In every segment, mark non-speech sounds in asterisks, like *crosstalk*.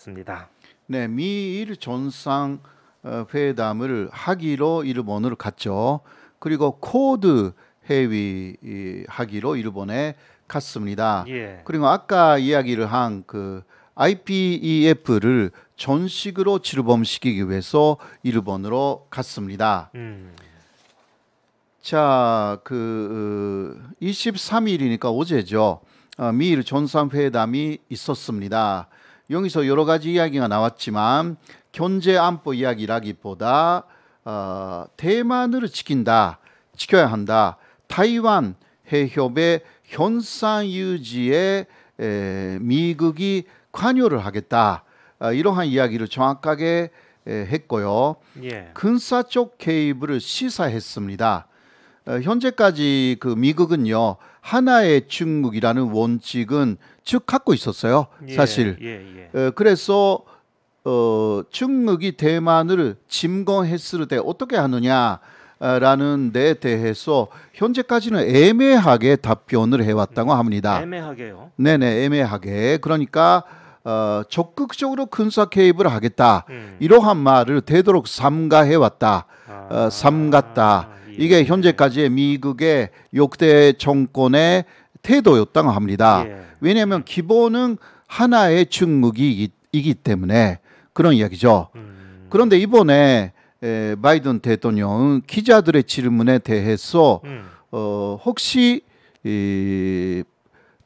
밝습니다 네, 미일 전상 어, 회담을 하기로 일본으로 갔죠. 그리고 코드 회의 하기로 일본에 갔습니다. 예. 그리고 아까 이야기를 한 그 IPEF를 전식으로 출범시키기 위해서 일본으로 갔습니다. 음. 자, 그 23일이니까 어, 어제죠. 어, 미일 전상회담이 있었습니다. 여기서 여러 가지 이야기가 나왔지만 견제 안보 이야기라기보다 어, 대만을 지킨다, 지켜야 한다. 타이완 해협의 현상 유지에 에, 미국이 관여를 하겠다. 어, 이러한 이야기를 정확하게 에, 했고요. 예. 근사적 개입을 시사했습니다. 어, 현재까지 그 미국은요 하나의 중국이라는 원칙은 쭉 갖고 있었어요. 예, 사실. 예, 예. 어, 그래서 어, 중국이 대만을 침공했을 때 어떻게 하느냐라는 데 대해서 현재까지는 애매하게 답변을 해왔다고 음, 합니다. 애매하게요? 네네, 애매하게. 그러니까 어, 적극적으로 군사 개입을 하겠다. 음. 이러한 말을 되도록 삼가해왔다. 아, 어, 삼갔다. 아, 이게 현재까지의 미국의 역대 정권의 태도였다고 합니다. 예. 왜냐하면 기본은 하나의 중국이기 때문에 그런 이야기죠. 음. 그런데 이번에 에, 바이든 대통령 기자들의 질문에 대해서 음. 어, 혹시 이,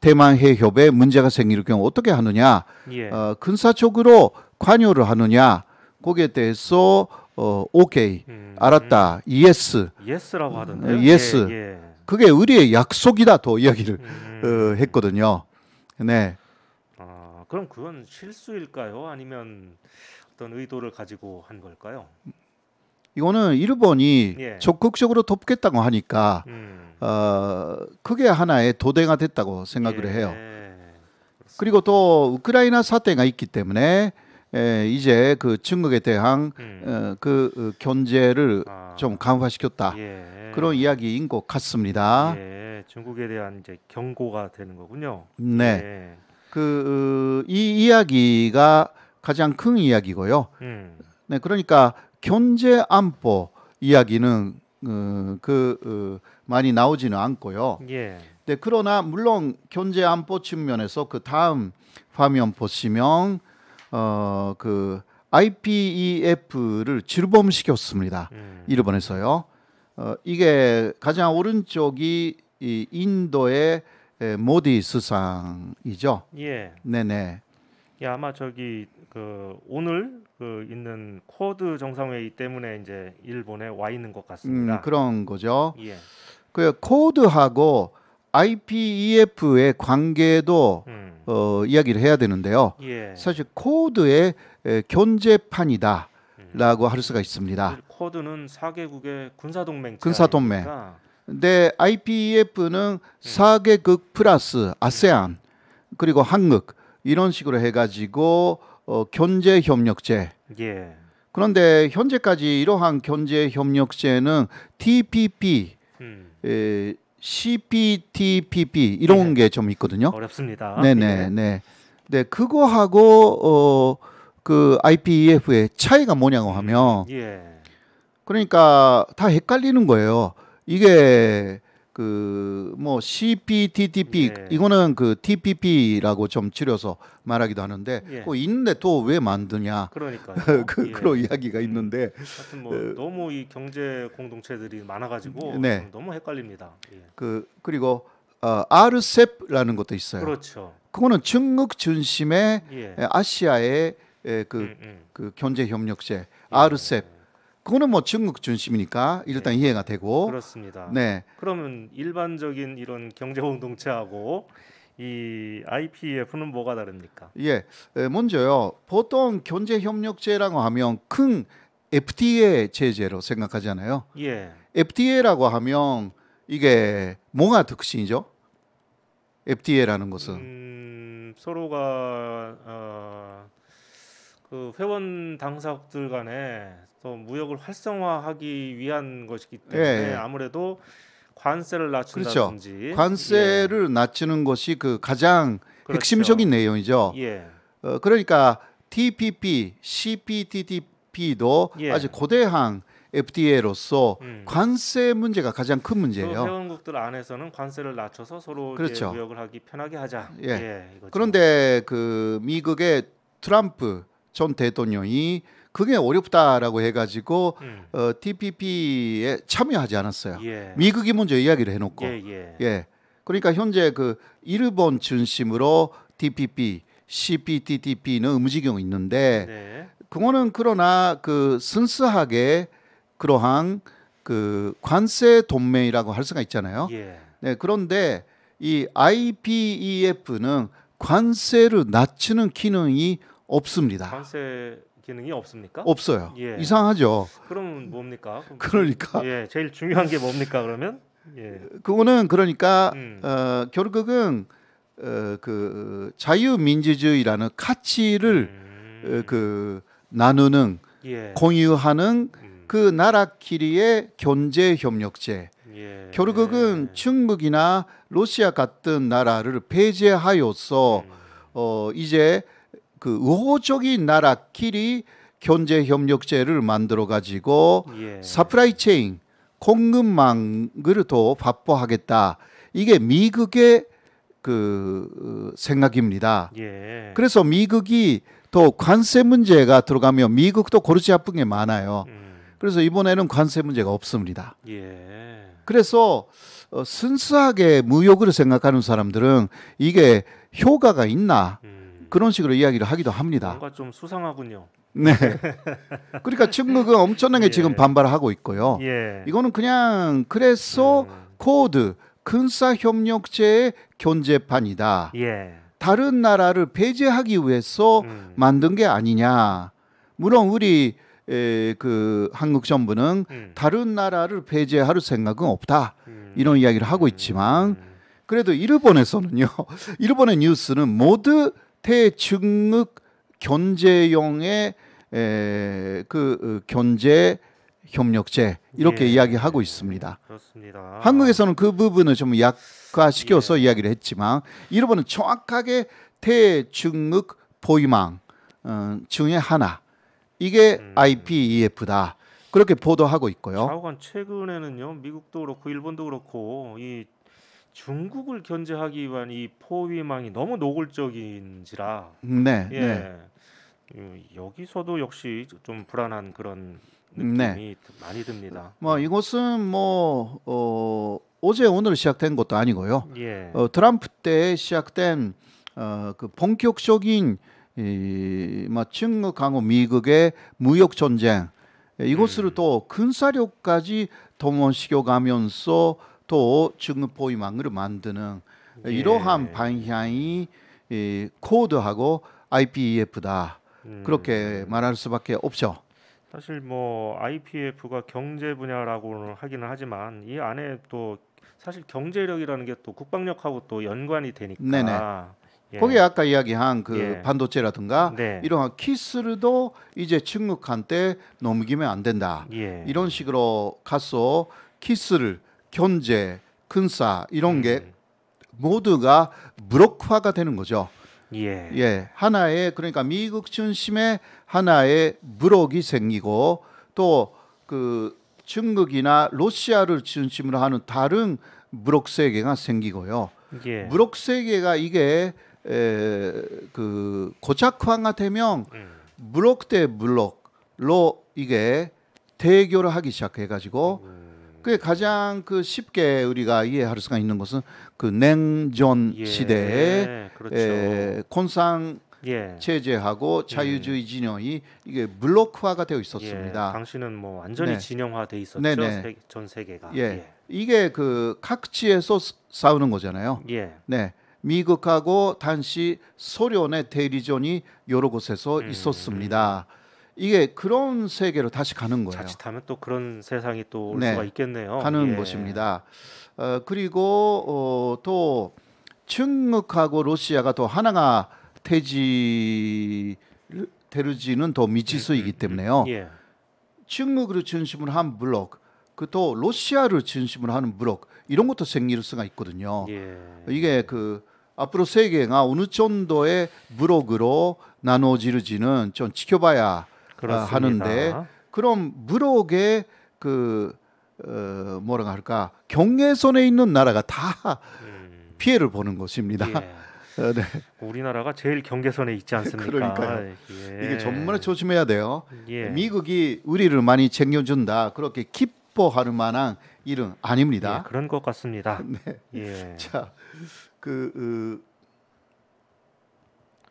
대만 해협에 문제가 생길 경우 어떻게 하느냐, 예. 어, 군사적으로 관여를 하느냐, 거기에 대해서 어, 오케이, 음. 알았다, 예스, 예스라고 하던데, 예스, 예, 예. 그게 의리의 약속이다 또 이야기를 음. 어, 했거든요. 네. 아 그럼 그건 실수일까요? 아니면 어떤 의도를 가지고 한 걸까요? 이거는 일본이 예. 적극적으로 돕겠다고 하니까 음. 어, 그게 하나의 도대가 됐다고 생각을 예. 해요. 그리고 또 우크라이나 사태가 있기 때문에 예, 이제 그 중국에 대한 음. 어, 그 어, 견제를 아. 좀 강화시켰다 예. 그런 이야기인 것 같습니다. 예. 중국에 대한 이제 경고가 되는 거군요. 네, 예. 그이 어, 이야기가 가장 큰 이야기고요. 음. 네, 그러니까 견제 안보 이야기는 그 많이 나오지는 않고요. 예. 네, 그러나 물론 견제 안보 측면에서 그 다음 화면 보시면 어, 그 IPEF를 출범시켰습니다 음. 일본에서요. 어, 이게 가장 오른쪽이 이 인도의 에, 모디 수상이죠. 예. 네네. 예, 아마 저기 그 오늘 그 있는 쿼드 정상회의 때문에 이제 일본에 와 있는 것 같습니다. 음, 그런 거죠. 예. 그 코드하고 IPEF의 관계도 음. 어, 이야기를 해야 되는데요. 예. 사실 코드의 에, 견제판이다. 음. 라고 할 수가 있습니다. 코드는 4개국의 군사 동맹 군사 동맹. 근데 IPEF는 음. 4개국 플러스 아세안 음. 그리고 한국 이런 식으로 해 가지고 어, 견제 협력제. 예. 그런데 현재까지 이러한 견제 협력제는 TPP 음. 에, CPTPP 이런 네. 게좀 있거든요. 어렵습니다. 네네 네 네. 네. 네. 그거하고 어 그 IPEF의 차이가 뭐냐고 음, 하면 음, 예. 그러니까 다 헷갈리는 거예요. 이게 그뭐 CPTTP 예. 이거는 그 TPP라고 좀 줄여서 말하기도 하는데 예. 그 있는데 또 왜 만드냐 그러니까 *laughs* 그, 예. 그런 이야기가 있는데 하여튼 뭐 어, 너무 이 경제 공동체들이 많아가지고 음, 네. 너무 헷갈립니다. 예. 그 그리고 어, RCEP라는 것도 있어요. 그렇죠. 그거는 중국 중심의 예. 아시아의 에, 예, 그, 음, 음. 그 경제 협력체 RCEP 그거는 뭐 중국 중심이니까 일단 네. 이해가 되고 그렇습니다. 네. 그러면 일반적인 이런 경제 공동체하고 이 i p f 는 뭐가 다릅니까? 예, 먼저요. 보통 경제 협력제라고 하면 큰 FTA 체제로 생각하잖아요. 예. FTA라고 하면 이게 뭐가 특징이죠? FTA라는 것은 음, 서로가 어... 그 회원 당사국들 간에 또 무역을 활성화하기 위한 것이기 예, 때문에 예. 아무래도 관세를 낮춘다든지 그렇죠. 관세를 예. 낮추는 것이 그 가장 그렇죠. 핵심적인 내용이죠. 예. 어, 그러니까 TPP, CPTPP도 예. 아주 고대항 FTA로서 음. 관세 문제가 가장 큰 그 문제예요. 그 회원국들 안에서는 관세를 낮춰서 서로 그렇죠. 무역을 하기 편하게 하자. 예. 예 그런데 그 미국의 트럼프 전 대통령이 그게 어렵다라고 해가지고 음. 어, TPP에 참여하지 않았어요. 예. 미국이 먼저 이야기를 해놓고 예, 예. 예, 그러니까 현재 그 일본 중심으로 TPP, CPTPP는 움직이고 있는데 네. 그거는 그러나 그 순수하게 그러한 그 관세 동맹이라고 할 수가 있잖아요. 예. 네, 그런데 이 IPEF는 관세를 낮추는 기능이 없습니다. 관세 기능이 없습니까? 없어요. 예. 이상하죠. 그럼 뭡니까? 그러니까 예, 제일 중요한 게 뭡니까 그러면? 예. 그거는 그러니까 음. 어, 결국은 어, 그 자유민주주의라는 가치를 음. 어, 그 나누는 예. 공유하는 음. 그 나라끼리의 견제 협력제. 예. 결국은 중국이나 러시아 같은 나라를 배제하여서 음. 어, 이제 그우호적인 나라끼리 견제 협력제를 만들어 가지고 예. 사프라이 체인 공급망을 더 확보하겠다. 이게 미국의 그 어, 생각입니다. 예. 그래서 미국이 또 관세 문제가 들어가면 미국도 고르지 아픈 게 많아요. 음. 그래서 이번에는 관세 문제가 없습니다. 예. 그래서 어, 순수하게 무역으로 생각하는 사람들은 이게 효과가 있나? 음. 그런 식으로 이야기를 하기도 합니다. 뭔가 좀 수상하군요. 네. 그러니까 측근은 엄청나게 *laughs* 예. 지금 반발하고 있고요. 예. 이거는 그냥 그래서 음. 코드 군사협력제의 견제판이다. 예. 다른 나라를 배제하기 위해서 음. 만든 게 아니냐. 물론 우리 에, 그 한국 정부는 음. 다른 나라를 배제할 생각은 없다. 음. 이런 이야기를 하고 있지만 음. 그래도 일본에서는요. *laughs* 일본의 뉴스는 모두 대증액 견제용의그 어, 견제 협력제 이렇게 예, 이야기하고 있습니다. 그렇습니다. 한국에서는 그 부분을 좀 약화시켜서 예. 이야기를 했지만 일본은 정확하게 대중국 보이망 어, 중의 하나 이게 음. IPEF다 그렇게 보도하고 있고요. 차관 최근에는요 미국도 그렇고 일본도 그렇고 이 중국을 견제하기 위한 이 포위망이 너무 노골적인지라. 음, 네. 예. 네. 어, 여기서도 역시 좀 불안한 그런 음, 네. 느낌이 네. 많이 듭니다. 뭐 음. 이곳은 뭐 어, 어제 오늘 시작된 것도 아니고요. 예. 어, 트럼프 때 시작된 어, 그 본격적인 이뭐 중국하고 미국의 무역 전쟁 이곳으로 음. 또 군사력까지 동원시켜 가면서 또증포위망으로 만드는 예. 이러한 방향이 이 예, 코드하고 IPEF다 음. 그렇게 말할 수밖에 없죠. 사실 뭐 IPF가 경제 분야라고는 하기는 하지만 이 안에 또 사실 경제력이라는 게 또 국방력하고 또 연관이 되니까. 네네. 예. 거기에 아까 이야기한 그 예. 반도체라든가 네. 이러한 키스를도 이제 중국한테 넘기면 안 된다. 예. 이런 식으로 가서 키스를 견제, 근사 이런 게 음. 모두가 브로크화가 되는 거죠. 예. 예. 하나의 그러니까 미국 중심의 하나의 브록이 생기고 또 그 중국이나 러시아를 중심으로 하는 다른 브록 세계가 생기고요. 예. 무력 세계가 이게 에, 그 고착화가 되면 음. 무력 대블록로 이게 대결을 하기 시작해가지고 음. 그게 가장 그 쉽게 우리가 이해할 수가 있는 것은 그 냉전 예, 시대에 그렇죠. 콘상 예. 체제하고 자유주의 예. 진영이 이게 블록화가 되어 있었습니다. 예, 당신은 뭐 완전히 네. 진영화돼 있었죠. 세, 전 세계가. 예. 예. 이게 그 각지에서 싸우는 거잖아요. 예. 네. 미국하고 당시 소련의 대리전이 여러 곳에서 음, 있었습니다. 음. 이게 그런 세계로 다시 가는 거예요. 자칫하면 또 그런 세상이 또올 네, 수가 있겠네요. 가는 예. 것입니다. 어, 그리고 어, 또 중국하고 러시아가 또 하나가 태지 테르지는 더 미치수이기 네, 음, 음, 때문에요. 음. 예. 중국을 중심으로 한 블록, 그또 러시아를 중심으로 하는 블록 이런 것도 생길 수가 있거든요. 예. 이게 그 앞으로 세계가 어느 정도의 블록으로 나눠질지는 좀 지켜봐야 그렇습니다. 하는데 그럼 무력에그 어, 뭐라고 할까 경계선에 있는 나라가 다 음. 피해를 보는 것입니다. 예. *laughs* 어, 네. 우리나라가 제일 경계선에 있지 않습니까? 그러니까요. 예. 이게 정말 조심해야 돼요. 예. 미국이 우리를 많이 챙겨준다 그렇게 기뻐할 만한 일은 아닙니다. 예, 그런 것 같습니다. *laughs* 네. 예. 자, 그 으, 어,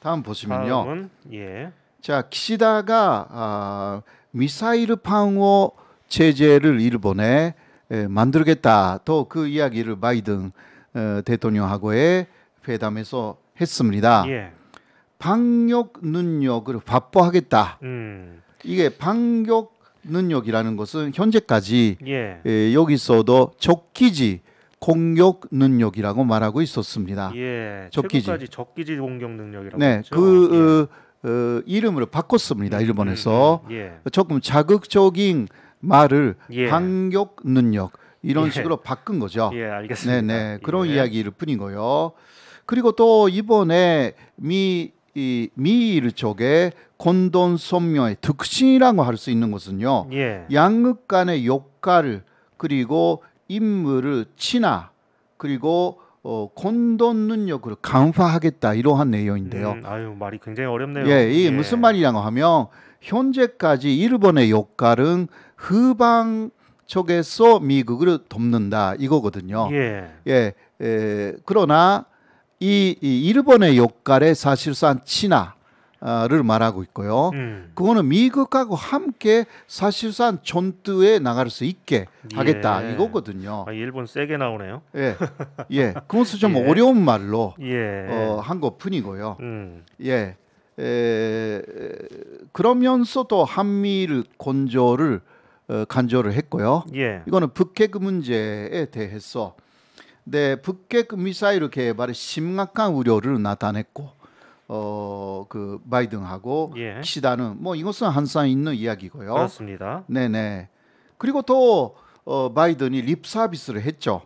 다음 보시면요. 다음은, 예. 자, 키시다가 아, 미사일 방어 체제를 일본에 만들겠다. 또 그 이야기를 바이든 어, 대통령하고의 회담에서 했습니다. 예. 방역 능력을 확보하겠다. 음. 이게 방역 능력이라는 것은 현재까지 예. 에, 여기서도 적기지 공격 능력이라고 말하고 있었습니다. 예, 적기지. 적기지 공격 능력이라고. 네, 했죠? 그 예. 어, 어, 이름으로 바꿨습니다. 음, 일본에서 음, 음, 예. 조금 자극적인 말을 예. 반격 능력 이런 예. 식으로 바꾼 거죠. 예, 알겠습니다. 네네 네. 그런 예. 이야기일 뿐이고요. 그리고 또 이번에 미 이, 미일 쪽에 곤돈 선명의 특신이라고할 수 있는 것은요. 예. 양극 간의 역할을 그리고 인물을 친화 그리고 어, 곤돈 능력을 강화하겠다 이러한 내용인데요. 음, 아유 말이 굉장히 어렵네요. 예, 이 예. 무슨 말이냐고 하면 현재까지 일본의 역할은 흡방 쪽에서 미국을 돕는다 이거거든요. 예. 예, 예 그러나 이, 이 일본의 역할에 사실상 친화 를 말하고 있고요. 음. 그거는 미국하고 함께 사실상 전투에 나갈 수 있게 예. 하겠다 예. 이거거든요. 아, 일본 세게 나오네요. 예, 예. 그것은 좀 *laughs* 예. 어려운 말로 예. 어, 한 것뿐이고요. 음. 예, 에, 그러면서도 한미일 건조를 어, 간조를 했고요. 예. 이거는 북핵 문제에 대해서 네, 북핵 미사일 개발에 심각한 우려를 나타냈고 어그 바이든하고 예. 키시다는 뭐 이것은 항상 있는 이야기고요. 맞습니다. 네네. 그리고 또 어, 바이든이 립 서비스를 했죠.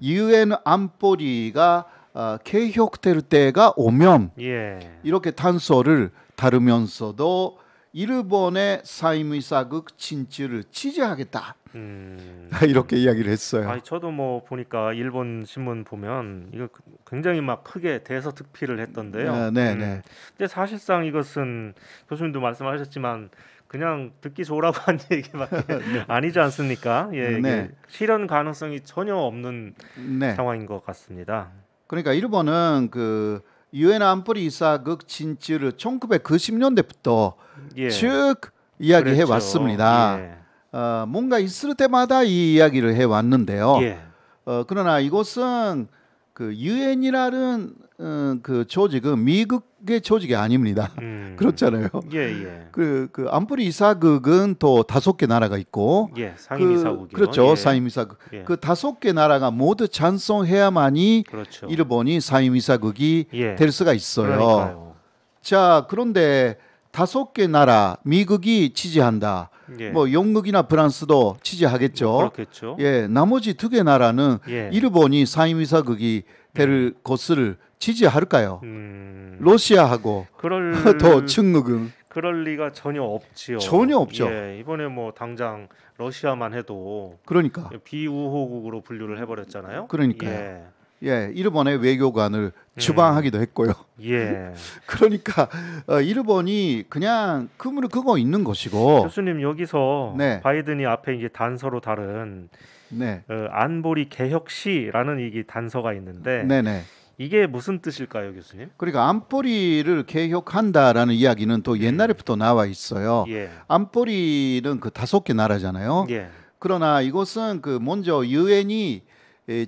유엔 음. 안보리가 어, 아, 개혁될 때가 오면 예. 이렇게 탄소를 다루면서도 일본의 사임의사극 진출을 지지하겠다 음... *laughs* 이렇게 이야기를 했어요. 아니, 저도 뭐 보니까 일본 신문 보면 이거 굉장히 막 크게 대서특필을 했던데요. 아, 네, 음. 네. 근데 사실상 이것은 교수님도 말씀하셨지만 그냥 듣기 좋으라고 한 *laughs* 얘기밖에 *laughs* 네. 아니지 않습니까? 예, 네. 실현 가능성이 전혀 없는 네. 상황인 것 같습니다. 그러니까 일본은 그 유엔 안보리 이사극 진출을 1990년대부터 예. 쭉 이야기해 왔습니다. 예. 어, 뭔가 있을 때마다 이 이야기를 해 왔는데요. 예. 어, 그러나 이곳은 그 유엔이라는 어, 그 조직은 미국의 조직이 아닙니다. 음. *laughs* 그렇잖아요. 예, 예. 그, 그 안보리 이사국은 또 다섯 개 나라가 있고, 예, 상임 이사국 그, 그렇죠, 예. 상임 이사국. 예. 그 다섯 개 나라가 모두 찬성해야만이 그렇죠. 일본이 상임 이사국이 예. 될 수가 있어요. 그러니까요. 자, 그런데 다섯 개 나라 미국이 지지한다. 예. 뭐 영국이나 프랑스도 취재하겠죠. 뭐 그렇겠죠. 예, 나머지 두 개 나라는 예. 일본이 사임이사국이 배를 고스 음. 지지할까요? 음... 러시아하고 그럴... *laughs* 더 중국은 그럴 리가 전혀 없지요. 전혀 없죠. 예, 이번에 뭐 당장 러시아만 해도 그러니까 비우호국으로 분류를 해버렸잖아요. 그러니까 예. 예, 일본의 외교관을 예. 추방하기도 했고요. 예. *laughs* 그러니까 어, 일본이 그냥 그물을 끄고 있는 것이고. 교수님 여기서 네. 바이든이 앞에 이제 단서로 다른 네. 어, 안보리 개혁시라는 이게 단서가 있는데 네네. 이게 무슨 뜻일까요, 교수님? 그러니까 안보리를 개혁한다라는 이야기는 또 예. 옛날부터 음. 나와 있어요. 예. 안보리는 그 다섯 개 나라잖아요. 예. 그러나 이것은 그 먼저 유엔이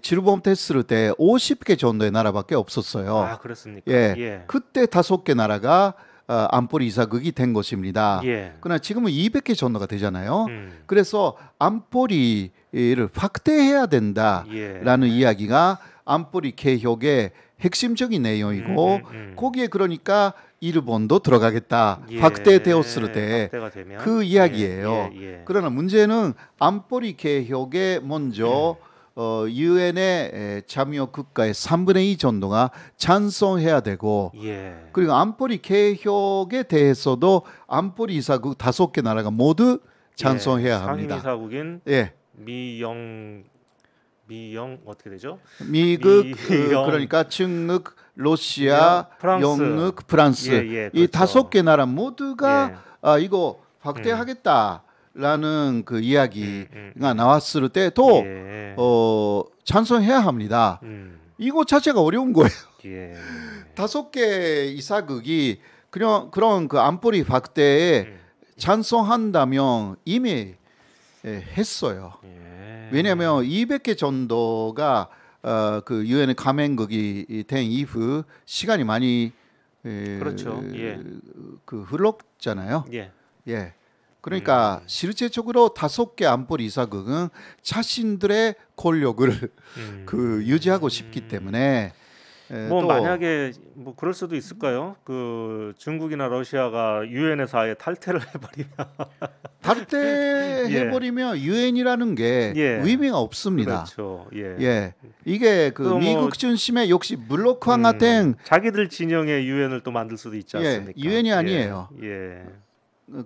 지루범 테스트를 때 50개 정도의 나라밖에 없었어요. 아 그렇습니까? 예, 예. 그때 다섯 개 나라가 어, 안보리 이사극이된 것입니다. 예. 그러나 지금은 200개 정도가 되잖아요. 음. 그래서 안보리를 확대해야 된다라는 예. 이야기가 안보리 개혁의 핵심적인 내용이고 음, 음, 음, 거기에 그러니까 일본도 들어가겠다 예, 확대되었을 때 그 이야기예요. 예, 예, 예, 그러나 문제는 안보리 개혁에 먼저 음. 어, 유엔의 참여 국가의 3분의 2 정도가 찬성해야 되고 예. 그리고 안보리 개혁에 대해서도 안보리 이사국 다섯 개 나라가 모두 예, 찬성해야 예. 합니다. 상임이사국인 예. 미영 미영 어떻게 되죠? 미국 미영. 그 그러니까 중국, 러시아, 프랑스. 영국, 프랑스 예, 예, 그렇죠. 이 다섯 개 나라 모두가 예. 아 이거 확대하겠다. 음. 라는 그 이야기가 음, 음. 나왔을 때도 예. 어, 찬성해야 합니다. 음. 이거 자체가 어려운 거예요. 예. *laughs* 다섯 개 이사극이 그냥 그런 그 안보리 박대에 음. 찬성한다면 이미 예, 했어요. 예. 왜냐하면 200개 정도가 어, 그 유엔의 가맹국이 된 이후 시간이 많이 에, 예, 그렇죠. 예. 그 흘렀잖아요. 예. 그러니까 음. 네. 실제적으로 다섯 개 안보 리 이사국은 자신들의 권력을 음. 그 유지하고 싶기 음. 때문에 뭐 만약에 뭐 그럴 수도 있을까요? 그 중국이나 러시아가 유엔에서 아예 탈퇴를 *laughs* 해버리면 탈퇴해버리면 예. 유엔이라는 예. 게 예. 의미가 없습니다. 그렇죠. 예. 예. 이게 그 뭐 미국 뭐 중심의 역시 블록화가 음, 된 자기들 진영의 유엔을 또 만들 수도 있지 예, 않습니까? 유엔이 예. 아니에요. 예.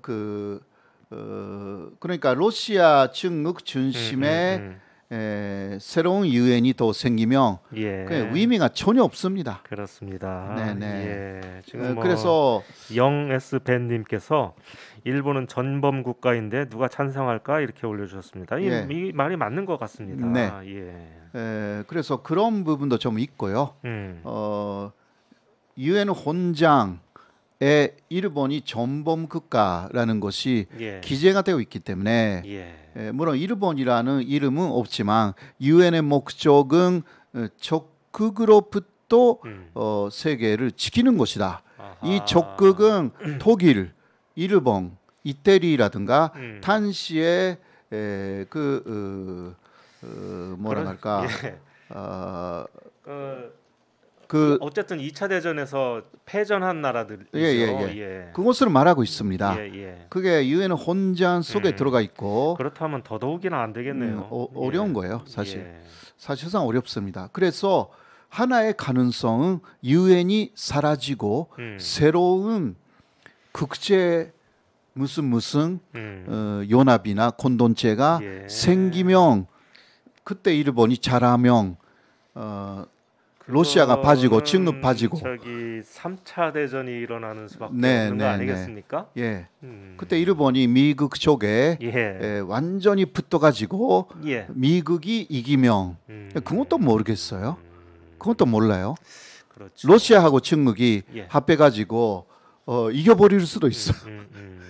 그 어, 그러니까 러시아 측국 중심의 음, 음, 음. 에, 새로운 유엔이 더 생기며 예. 의미가 전혀 없습니다. 그렇습니다. 네네. 예. 지금 어, 뭐 그래서 영에스 님께서 일본은 전범 국가인데 누가 찬성할까 이렇게 올려주셨습니다. 이, 예. 이 말이 맞는 것 같습니다. 네. 예. 에, 그래서 그런 부분도 좀 있고요. 음. 어, 유엔 혼장 에 일본이 전범 국가라는 것이 예. 기재가 되어 있기 때문에 예. 물론 일본이라는 이름은 없지만 유엔의 목적은 어, 적극으로부터 음. 어, 세계를 지키는 것이다. 아하. 이 적극은 *clears throat* 독일, 일본, 이태리라든가 음. 탄시의 에, 그 어, 어, 뭐라 그런, 할까 예. 어, 그, 그 어쨌든 2차 대전에서 패전한 나라들 예, 예, 예. 예. 그것을 말하고 있습니다. 예, 예. 그게 유엔 혼장 속에 음. 들어가 있고 그렇다면 더더욱이나 안 되겠네요. 음, 어, 려운 예. 거예요, 사실. 예. 사실상 어렵습니다. 그래서 하나의 가능성은 유엔이 사라지고 음. 새로운 국제 무슨 무슨 음. 어, 연합이나 공동체가 생기면 그때 일본이 잘하면 어, 러시아가 빠지고 중국 빠지고 저기 3차 대전이 일어나는 수밖에 네, 없는 네, 네, 아니겠습니까? 네. 예. 음. 그때 일본이 미국 쪽에 예. 예, 완전히 붙어가지고 예. 미국이 이기면 음. 그것도 모르겠어요. 그것도 몰라요. 그렇죠. 러시아하고 중국이 예. 합해가지고 어, 이겨버릴 수도 있어. 음, 음, 음, 음,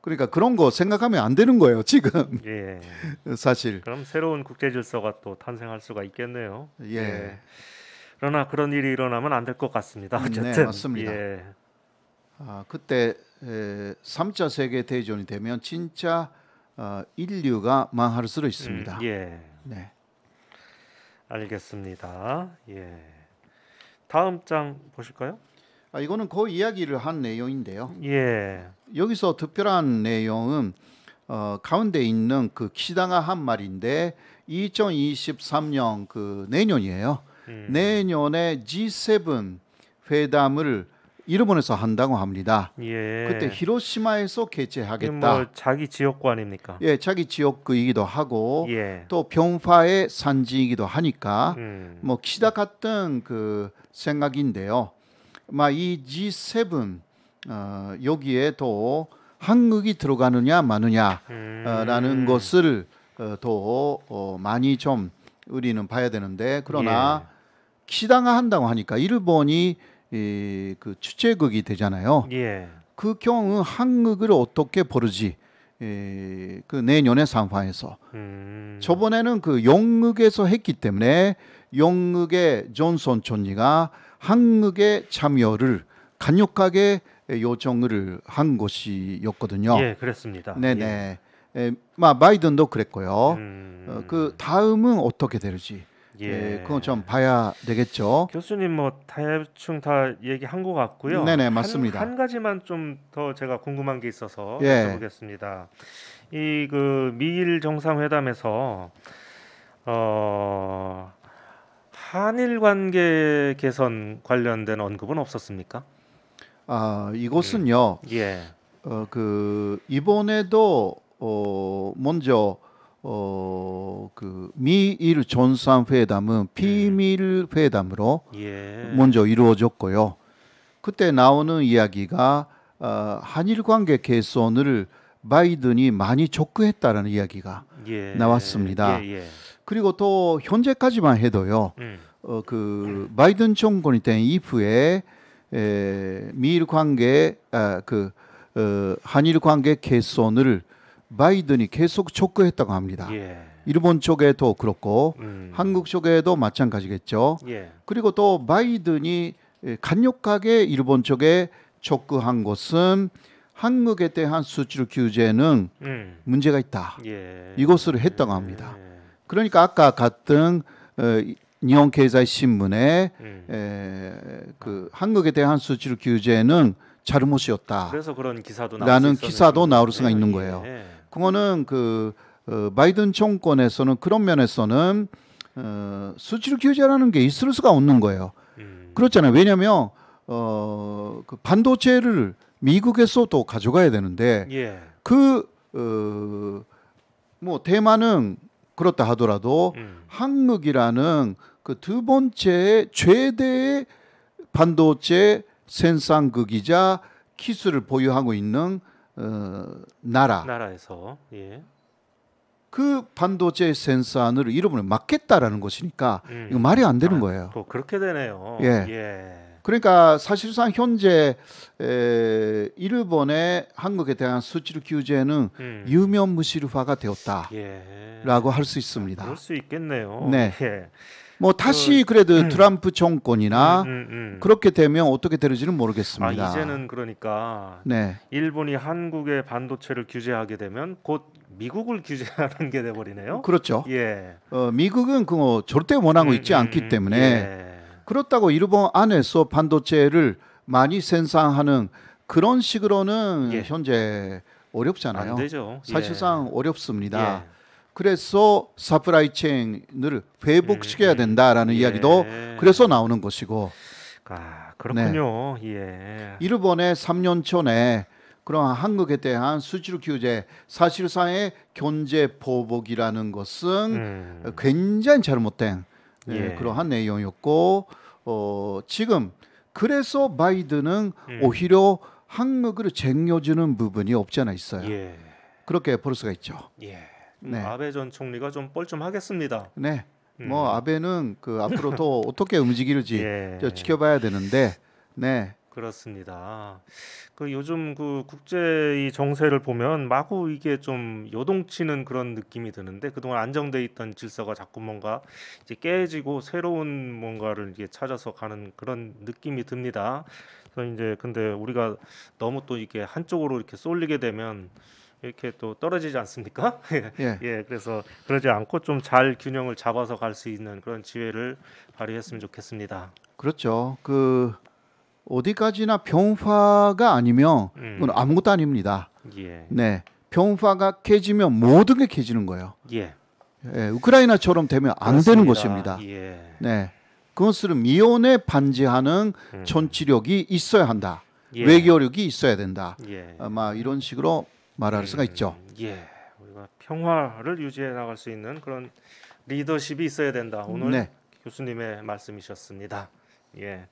그러니까 그런 거 생각하면 안 되는 거예요 지금. 예. *laughs* 사실. 그럼 새로운 국제 질서가 또 탄생할 수가 있겠네요. 예. 예. 그러나 그런 일이 일어나면 안 될 것 같습니다. 음, 네, 어쨌든 네, 맞습니다. 예. 아, 그때 에, 3차 세계 대전이 되면 진짜 어, 인류가 망할 수도 음, 있습니다. 음, 예. 네. 알겠습니다. 예. 다음 장 보실까요? 아, 이거는 그 이야기를 한 내용인데요. 예. 여기서 특별한 내용은 어, 가운데 있는 그 키다가 한 말인데 2023년 그 내년이에요. 음. 내년에 G7 회담을 일본에서 한다고 합니다. 예. 그때 히로시마에서 개최하겠다. 뭐 자기 지역구 아닙니까? 예, 자기 지역구이기도 하고 예. 또 병파의 산지이기도 하니까 음. 뭐 키다 같은 그 생각인데요. 막 이 G7 어, 여기에 또 한국이 들어가느냐 마느냐라는 어, 음. 것을 어, 더 어, 많이 좀 우리는 봐야 되는데 그러나 예. 키당화한다고 하니까 일본이 이, 그 주체국이 되잖아요. 예. 그 경우 한국을 어떻게 보르지? 그 내년에 상황에서 음. 저번에는 그 영국에서 했기 때문에 영국의 존슨 총리가 한국의 참여를 강력하게 요청을 한 것이었거든요. 예, 그렇습니다. 네네. 예. 마 바이든도 그랬고요. 음. 어, 그 다음은 어떻게 될지. 예. 네, 그건 좀 봐야 되겠죠. 교수님 뭐 대충 다 얘기한 것 같고요. 네네 맞습니다. 한, 한 가지만 좀 더 제가 궁금한 게 있어서 예. 여쭤보겠습니다. 이 그 미일 정상회담에서 어 한일 관계 개선 관련된 언급은 없었습니까? 아 이곳은요. 음. 예. 어그 이번에도 어 먼저 어, 그 미일 전산 회담은 예. 비밀 회담으로 예. 먼저 이루어졌고요. 그때 나오는 이야기가 어, 한일 관계 개선을 바이든이 많이 촉구했다라는 이야기가 예. 나왔습니다. 예, 예. 그리고 또 현재까지만 해도요. 음. 어, 그 바이든 정권이 된 이후에 에, 미일 관계 아, 그 어, 한일 관계 개선을 바이든이 계속 촉구했다고 합니다. 예. 일본 쪽에도 그렇고 음. 한국 쪽에도 마찬가지겠죠. 예. 그리고 또 바이든이 강력하게 일본 쪽에 촉구한 것은 한국에 대한 수출 규제는 음. 문제가 있다. 예. 이것을 했다고 합니다. 그러니까 아까 같은 어, 니혼 경제신문에 음. 에, 그 한국에 대한 수출 규제는 잘못이었다. 그래서 그런 기사도 라는 기사도 나올 수가 있는 거예요. 예, 예. 그거는 그 어, 바이든 정권에서는 그런 면에서는 어, 수출 규제라는 게 있을 수가 없는 거예요. 음. 그렇잖아요. 왜냐하면 어, 그 반도체를 미국에서도 가져가야 되는데 예. 그뭐 어, 뭐 대만은 그렇다 하더라도 음. 한국이라는 그두 번째 최대의 반도체 센상극이자 기술을 보유하고 있는 어, 나라 나라에서 예. 그 반도체 센산을 서 이름을 맡겠다라는 것이니까 음. 이거 말이 안 되는 아, 거예요. 또 그렇게 되네요. 예. 예. 그러니까 사실상 현재 에, 일본의 한국에 대한 수출 규제는 음. 유명무실화가 되었다라고 예. 할수 있습니다. 아, 그럴 수 있겠네요. 네. 예. 뭐 다시 음. 그래도 음. 트럼프 정권이나 음, 음, 음, 그렇게 되면 어떻게 되는지는 모르겠습니다. 아, 이제는 그러니까 네. 일본이 한국의 반도체를 규제하게 되면 곧 미국을 *laughs* 규제하는 게 돼버리네요. 그렇죠. 예. 어, 미국은 그거 절대 원하고 있지 않기 때문에 예. 그렇다고 일본 안에서 반도체를 많이 생산하는 그런 식으로는 예. 현재 어렵잖아요. 예. 사실상 예. 어렵습니다. 예. 그래서 서프라이 체인을 회복시켜야 음, 음, 된다라는 음. 예. 이야기도 그래서 나오는 것이고. 아, 그렇군요. 네. 예. 일본의 3년 전에 그러한 한국에 대한 수출 규제 사실상의 견제 보복이라는 것은 음. 굉장히 잘못된 예, 예. 그러한 내용이었고 어, 지금 그래서 바이든은 음. 오히려 한국을 쟁여주는 부분이 없지 않아 있어요. 예. 그렇게 볼 수가 있죠. 예. 음, 네. 아베 전 총리가 좀 뻘쭘하겠습니다. 네. 음. 뭐 아베는 그 앞으로 또 *laughs* 어떻게 움직일지 예. 지켜봐야 되는데 네. 그렇습니다. 그 요즘 그 국제 정세를 보면 마구 이게 좀 요동치는 그런 느낌이 드는데 그동안 안정돼 있던 질서가 자꾸 뭔가 이제 깨지고 새로운 뭔가를 이게 찾아서 가는 그런 느낌이 듭니다. 그래서 이제 근데 우리가 너무 또 이게 한쪽으로 이렇게 쏠리게 되면 이렇게 또 떨어지지 않습니까? *laughs* 예. 예. 그래서 그러지 않고 좀 잘 균형을 잡아서 갈 수 있는 그런 지혜를 발휘했으면 좋겠습니다. 그렇죠. 그 어디까지나 병화가 아니면 음. 아무것도 아닙니다. 예. 네. 병화가 캐지면 모든 게 캐지는 거예요. 예. 예. 우크라이나처럼 되면 안 그렇습니다. 되는 것입니다. 예. 네. 그것은 미온에 반지하는 음. 전치력이 있어야 한다. 예. 외교력이 있어야 된다. 예. 아마 이런 식으로 말할 예. 수가 있죠. 예, 우리가 평화를 유지해 나갈 수 있는 그런 리더십이 있어야 된다. 오늘 네. 교수님의 말씀이셨습니다. 예.